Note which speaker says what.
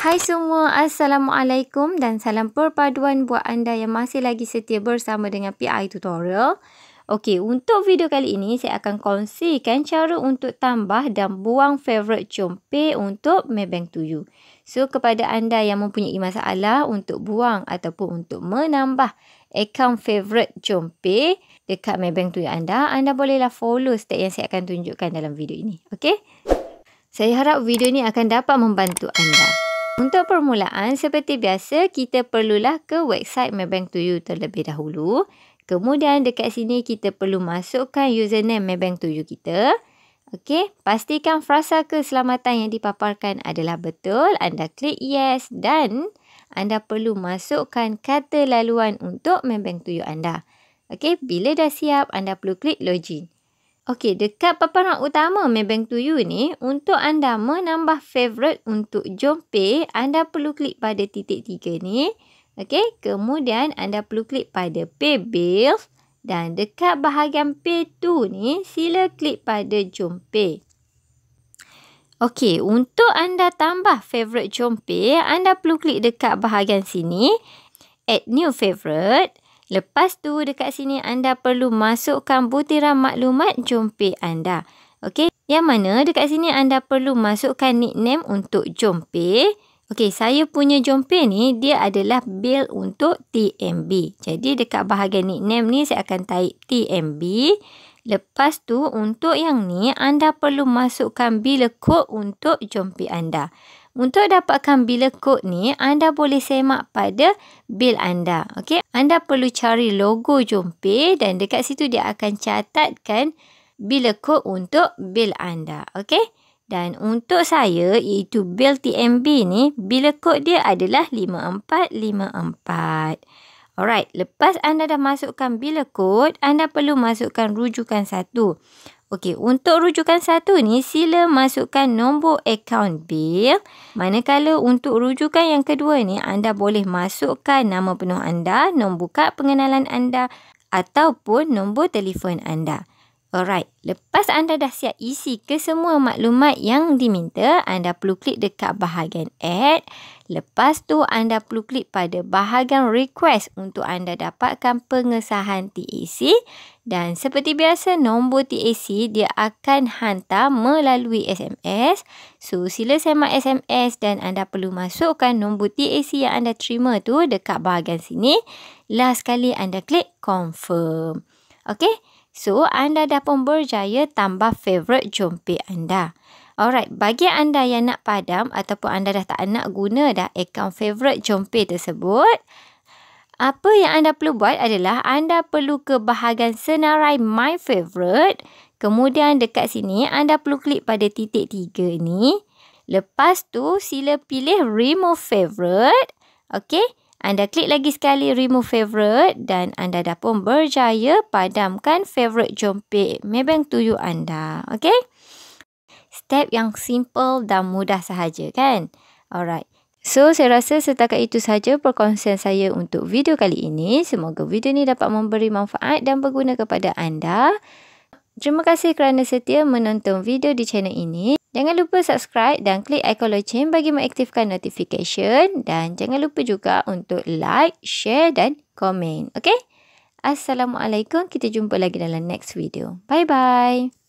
Speaker 1: Hai semua, Assalamualaikum dan salam perpaduan buat anda yang masih lagi setia bersama dengan PI Tutorial. Okey, untuk video kali ini saya akan kongsikan cara untuk tambah dan buang favorite compe untuk Maybank to you. So, kepada anda yang mempunyai masalah untuk buang ataupun untuk menambah account favourite Jompe dekat Maybank Tuyo anda, anda bolehlah follow step yang saya akan tunjukkan dalam video ini. Okay? Saya harap video ini akan dapat membantu anda. Untuk permulaan, seperti biasa, kita perlulah ke website Maybank Tuyo terlebih dahulu. Kemudian dekat sini kita perlu masukkan username Maybank Tuyo kita. Okey, pastikan frasa keselamatan yang dipaparkan adalah betul. Anda klik yes dan anda perlu masukkan kata laluan untuk membank tuyuk anda. Okey, bila dah siap, anda perlu klik login. Okey, dekat paparan utama Maybank Tuyu ni, untuk anda menambah favorite untuk Jompe, anda perlu klik pada titik tiga ni. Okey, kemudian anda perlu klik pada Pay Bills dan dekat bahagian Pay 2 ni, sila klik pada Jompe. Okey, untuk anda tambah favourite jompe, anda perlu klik dekat bahagian sini, add new favourite. Lepas tu dekat sini anda perlu masukkan butiran maklumat jompe anda. Okey, yang mana dekat sini anda perlu masukkan nickname untuk jompe. Okey, saya punya jompe ni dia adalah bill untuk TMB. Jadi dekat bahagian nickname ni saya akan type TMB. Lepas tu untuk yang ni anda perlu masukkan bila kod untuk jompi anda. Untuk dapatkan bila kod ni anda boleh semak pada bil anda. Okey, anda perlu cari logo jompi dan dekat situ dia akan catatkan bila kod untuk bil anda. Okey? Dan untuk saya iaitu bil TMB ni bila kod dia adalah 5454. Alright, lepas anda dah masukkan bila kod, anda perlu masukkan rujukan satu. Okey, untuk rujukan satu ni sila masukkan nombor akaun bil. Manakala untuk rujukan yang kedua ni anda boleh masukkan nama penuh anda, nombor kad pengenalan anda ataupun nombor telefon anda. Alright, lepas anda dah siap isi kesemua maklumat yang diminta, anda perlu klik dekat bahagian add. Lepas tu anda perlu klik pada bahagian request untuk anda dapatkan pengesahan TAC dan seperti biasa nombor TAC dia akan hantar melalui SMS. So sila semak SMS dan anda perlu masukkan nombor TAC yang anda terima tu dekat bahagian sini. Last kali anda klik confirm. Okay, So, anda dah pun berjaya tambah favourite jompi anda. Alright, bagi anda yang nak padam ataupun anda dah tak nak guna dah account favourite jompi tersebut, apa yang anda perlu buat adalah anda perlu ke bahagian senarai My favourite. Kemudian dekat sini anda perlu klik pada titik tiga ni. Lepas tu sila pilih Remove favourite. Okay. Anda klik lagi sekali remove favourite dan anda dah pun berjaya padamkan favourite jompit Maybank to you anda. Okay? Step yang simple dan mudah sahaja kan? Alright. So, saya rasa setakat itu sahaja perkongsian saya untuk video kali ini. Semoga video ni dapat memberi manfaat dan berguna kepada anda. Terima kasih kerana setia menonton video di channel ini. Jangan lupa subscribe dan klik ikon lonceng bagi mengaktifkan notification dan jangan lupa juga untuk like, share dan komen. Okay? Assalamualaikum. Kita jumpa lagi dalam next video. Bye-bye.